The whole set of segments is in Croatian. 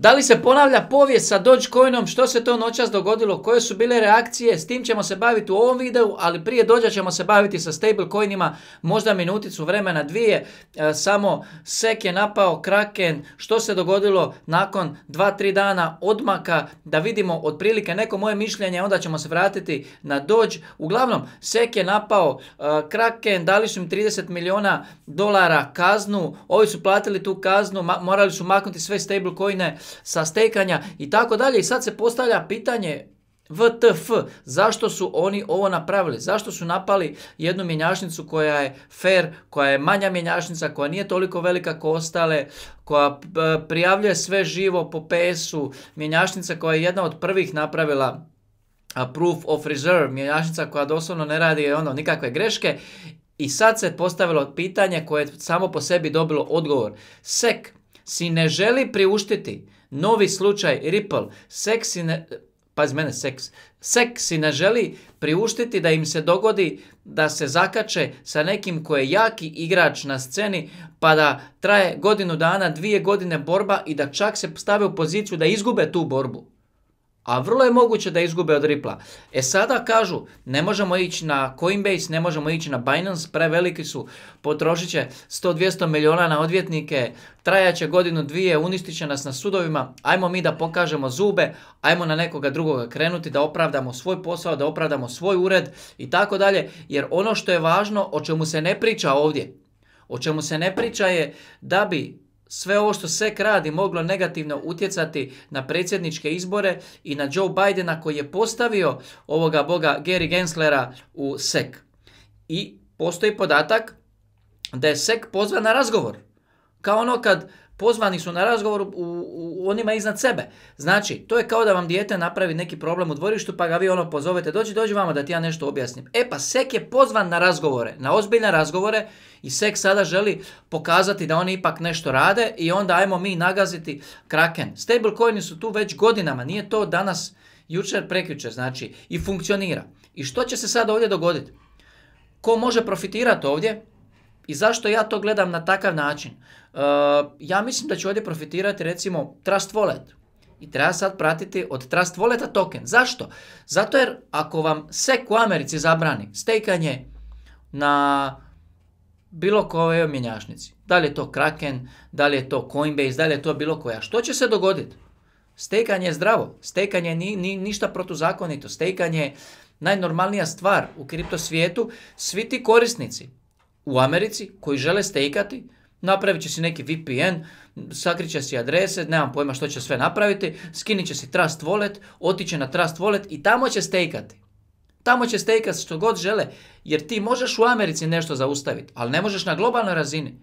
Da li se ponavlja povijest sa Dogecoinom, što se to noćas dogodilo, koje su bile reakcije, s tim ćemo se baviti u ovom videu, ali prije dođa ćemo se baviti sa stablecoinima, možda minuticu vremena dvije, e, samo SEC je napao Kraken, što se dogodilo nakon 2-3 dana odmaka, da vidimo otprilike neko moje mišljenje, onda ćemo se vratiti na Doge. Uglavnom, SEC je napao e, Kraken, dali su im 30 milijuna dolara kaznu, ovi su platili tu kaznu, morali su maknuti sve stablecoine, sa stekanja i tako dalje. I sad se postavlja pitanje VTF, zašto su oni ovo napravili? Zašto su napali jednu mjenjačnicu koja je fair, koja je manja mjenjačnica, koja nije toliko velika kao ostale, koja e, prijavljuje sve živo po PS-u, mjenjašnica koja je jedna od prvih napravila proof of reserve, mjenjačnica koja doslovno ne radi ono, nikakve greške i sad se postavilo pitanje koje je samo po sebi dobilo odgovor. SEC si ne želi priuštiti Novi slučaj Ripple, seksi ne, mene, seks, seksi ne želi priuštiti da im se dogodi da se zakače sa nekim ko je jaki igrač na sceni pa da traje godinu dana, dvije godine borba i da čak se stave u poziciju da izgube tu borbu a vrlo je moguće da izgube od Ripla. E sada kažu, ne možemo ići na Coinbase, ne možemo ići na Binance, preveliki su, potrošit će 100-200 miliona na odvjetnike, trajaće godinu dvije, uništit će nas na sudovima, ajmo mi da pokažemo zube, ajmo na nekoga drugoga krenuti, da opravdamo svoj posao, da opravdamo svoj ured i tako dalje, jer ono što je važno, o čemu se ne priča ovdje, o čemu se ne priča je da bi sve ovo što SEC radi moglo negativno utjecati na predsjedničke izbore i na Joe Bidena koji je postavio ovoga boga Gary Genslera u SEC. I postoji podatak da je SEC pozvan na razgovor. Kao ono kad Pozvani su na razgovor u, onima iznad sebe. Znači, to je kao da vam dijete napravi neki problem u dvorištu pa ga vi ono pozovete, dođi, dođi vama da ti ja nešto objasnim. E pa Sek je pozvan na razgovore, na ozbiljne razgovore i Sek sada želi pokazati da oni ipak nešto rade i onda ajmo mi nagaziti Kraken. Stablecoini su tu već godinama, nije to danas, jučer, prekjučer, znači i funkcionira. I što će se sada ovdje dogoditi? Ko može profitirati ovdje? I zašto ja to gledam na takav način? E, ja mislim da će ovdje profitirati recimo Trust Wallet. I treba sad pratiti od Trust Walleta token. Zašto? Zato jer ako vam SEC u Americi zabrani stekanje na bilo kojoj mjenjačnici, da li je to Kraken, da li je to Coinbase, da li je to bilo koja, što će se dogoditi? Stekanje je zdravo, stekanje ni, ništa protuzakonito, Stekanje je najnormalnija stvar u kripto svijetu. Svi ti korisnici u Americi koji žele stejkati, napravit će si neki VPN, će si adrese, nemam pojma što će sve napraviti, skinit će si Trust Wallet, otiće na Trust Wallet i tamo će stejkati. Tamo će stejkati što god žele, jer ti možeš u Americi nešto zaustaviti, ali ne možeš na globalnoj razini.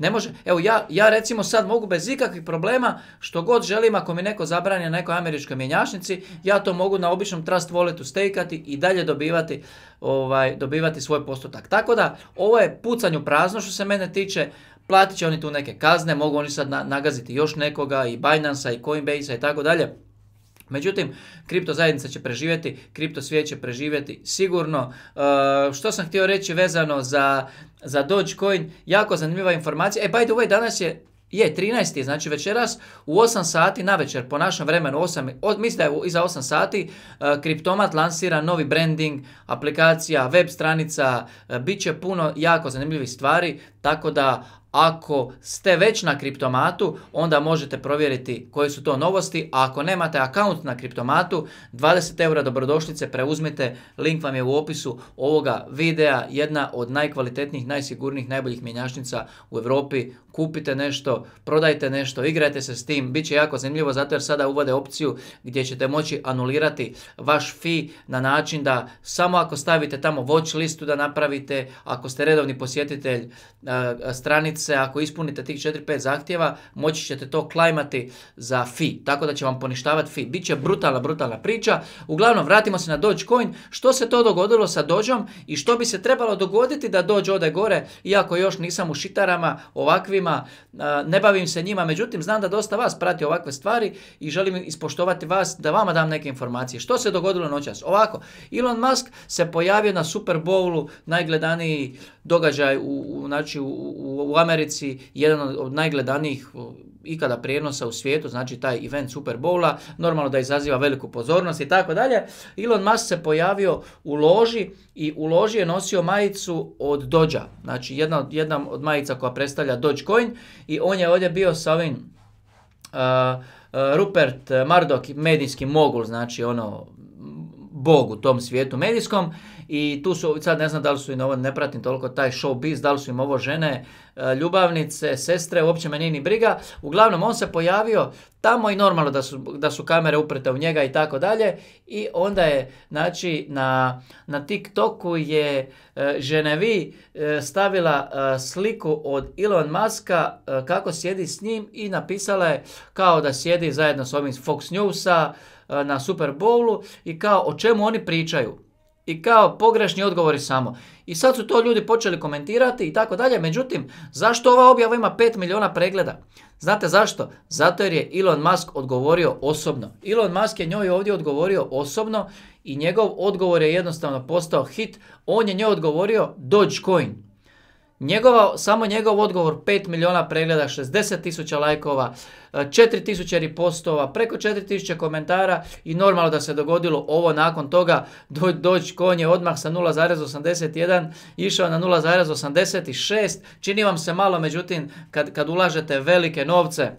Ne može, evo ja, ja recimo sad mogu bez ikakvih problema što god želim ako mi neko zabrani na nekoj američkoj mjenjašnici, ja to mogu na običnom trust walletu stejkati i dalje dobivati, ovaj, dobivati svoj postotak. Tako da ovo je u prazno što se mene tiče, platit će oni tu neke kazne, mogu oni sad nagaziti još nekoga i Binance-a i Coinbase-a i tako dalje. Međutim, kripto zajednica će preživjeti, kripto svijet će preživjeti sigurno. E, što sam htio reći vezano za, za Dogecoin, jako zanimljiva informacija. E, by the way, danas je je, 13. znači večeras u 8 sati na večer po našem vremenu, 8, mislim da je iza 8 sati, e, Kriptomat lansira novi branding, aplikacija, web stranica, e, bit će puno jako zanimljivih stvari, tako da ako ste već na kriptomatu, onda možete provjeriti koje su to novosti, a ako nemate akaunt na kriptomatu, 20 eura dobrodošlice preuzmite, link vam je u opisu ovoga videa, jedna od najkvalitetnijih, najsigurnijih, najboljih mjenjačnica u Europi kupite nešto, prodajte nešto, igrajte se s tim, bit će jako zanimljivo zato jer sada uvode opciju gdje ćete moći anulirati vaš fee na način da samo ako stavite tamo watch listu da napravite, ako ste redovni posjetitelj eh, stranice, ako ispunite tih 4-5 zahtjeva, moći ćete to klajmati za fee, tako da će vam poništavati fee. Biće brutalna, brutalna priča. Uglavnom, vratimo se na Dogecoin. Što se to dogodilo sa Dogeom i što bi se trebalo dogoditi da Doge ode gore, iako još nisam u šitarama ovakvi ciljevima, ne bavim se njima, međutim znam da dosta vas prati ovakve stvari i želim ispoštovati vas da vama dam neke informacije. Što se dogodilo noćas? Ovako, Elon Musk se pojavio na Super Bowlu, najgledaniji događaj u, u, znači, u, Americi, jedan od najgledanijih ikada prijenosa u svijetu, znači taj event Super Bowla, normalno da izaziva veliku pozornost i tako dalje. Elon Musk se pojavio u loži i u loži je nosio majicu od Dođa, znači jedna, jedna od majica koja predstavlja Dođ Bitcoin i on je ovdje bio sa ovim Rupert Murdoch, medijski mogul, znači ono bog u tom svijetu medijskom i tu su, sad ne znam da li su im ovo, ne pratim toliko taj show biz, da li su im ovo žene, e, ljubavnice, sestre, uopće me nije ni briga. Uglavnom, on se pojavio tamo i normalno da su, da su kamere uprete u njega i tako dalje. I onda je, znači, na, na TikToku je Ženevi e, e, stavila sliku od Elon Muska kako sjedi s njim i napisala je kao da sjedi zajedno s ovim Fox Newsa na Super Bowlu i kao o čemu oni pričaju. I kao pogrešni odgovori samo. I sad su to ljudi počeli komentirati i tako dalje. Međutim, zašto ova objava ima 5 miliona pregleda? Znate zašto? Zato jer je Elon Musk odgovorio osobno. Elon Musk je njoj ovdje odgovorio osobno i njegov odgovor je jednostavno postao hit. On je njoj odgovorio Dogecoin. Njegova, samo njegov odgovor 5 milijuna pregleda, 60 tisuća lajkova, 4 e, tisuće ripostova, preko 4 komentara i normalno da se dogodilo ovo nakon toga do, doć konje odmah sa 0,81 išao na 0,86 čini vam se malo međutim kad, kad ulažete velike novce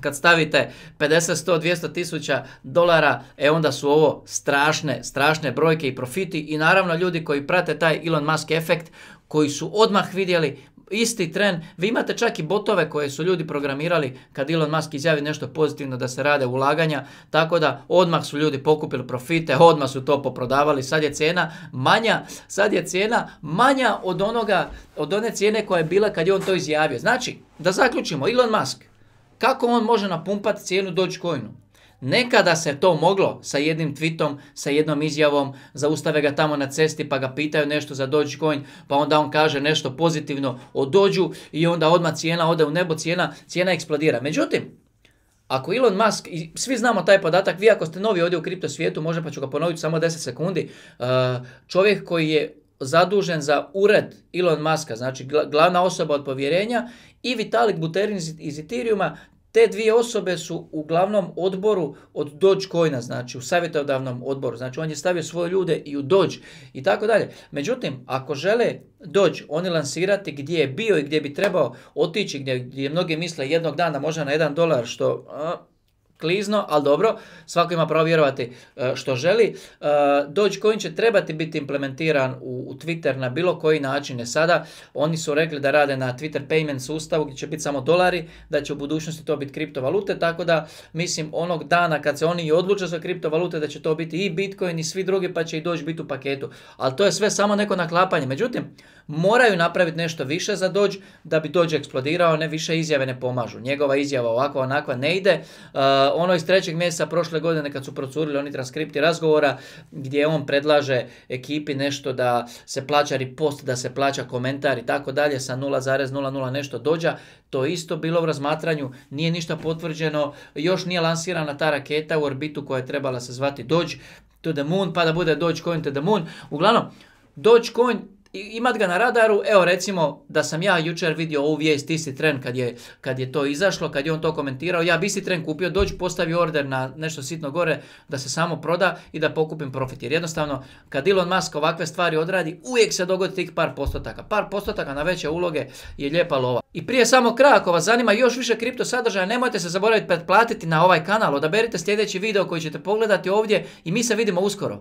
kad stavite 50, 100, 200 tisuća dolara, e onda su ovo strašne, strašne brojke i profiti i naravno ljudi koji prate taj Elon Musk efekt koji su odmah vidjeli isti tren. Vi imate čak i botove koje su ljudi programirali kad Elon Musk izjavi nešto pozitivno da se rade ulaganja, tako da odmah su ljudi pokupili profite, odmah su to poprodavali. Sad je cijena manja, sad je cijena manja od onoga od one cijene koja je bila kad je on to izjavio. Znači, da zaključimo, Elon Musk, kako on može napumpati cijenu Dogecoinu? Nekada se to moglo sa jednim tweetom, sa jednom izjavom, zaustave ga tamo na cesti pa ga pitaju nešto za Dogecoin, pa onda on kaže nešto pozitivno o dođu i onda odmah cijena ode u nebo, cijena, cijena eksplodira. Međutim, ako Elon Musk, i svi znamo taj podatak, vi ako ste novi ovdje u kripto svijetu, možda pa ću ga ponoviti samo 10 sekundi, uh, čovjek koji je zadužen za ured Elon Muska, znači glavna osoba od povjerenja i Vitalik Buterin iz Ethereum-a, te dvije osobe su u glavnom odboru od Coina, znači u savjetodavnom odboru. Znači on je stavio svoje ljude i u Doge i tako dalje. Međutim, ako žele Doge oni lansirati gdje je bio i gdje bi trebao otići, gdje, gdje mnogi misle jednog dana možda na jedan dolar, što klizno, ali dobro, svako ima pravo vjerovati e, što želi. E, Dogecoin će trebati biti implementiran u Twitter na bilo koji način. E, sada oni su rekli da rade na Twitter payment sustavu gdje će biti samo dolari, da će u budućnosti to biti kriptovalute, tako da mislim onog dana kad se oni i odluče za kriptovalute da će to biti i Bitcoin i svi drugi pa će i Doge biti u paketu. Ali to je sve samo neko naklapanje. Međutim, moraju napraviti nešto više za Doge, da bi Doge eksplodirao, ne više izjave ne pomažu. Njegova izjava ovako, onakva ne ide. Eh, ono iz trećeg mjeseca prošle godine kad su procurili oni transkripti razgovora gdje on predlaže ekipi nešto da se plaća post, da se plaća komentar i tako dalje sa 0,00 nešto dođa, to isto bilo u razmatranju, nije ništa potvrđeno, još nije lansirana ta raketa u orbitu koja je trebala se zvati Dođ to the moon, pa da bude coin to the moon. Uglavnom, coin imat ga na radaru, evo recimo da sam ja jučer vidio ovu vijest isti tren kad je, kad je to izašlo, kad je on to komentirao, ja bi isti tren kupio, dođu postavio order na nešto sitno gore da se samo proda i da pokupim profit. Jer jednostavno kad Elon Musk ovakve stvari odradi, uvijek se dogodi tih par postotaka. Par postotaka na veće uloge je lijepa lova. I prije samo kraja, ako vas zanima još više kripto sadržaja, nemojte se zaboraviti pretplatiti na ovaj kanal, odaberite sljedeći video koji ćete pogledati ovdje i mi se vidimo uskoro.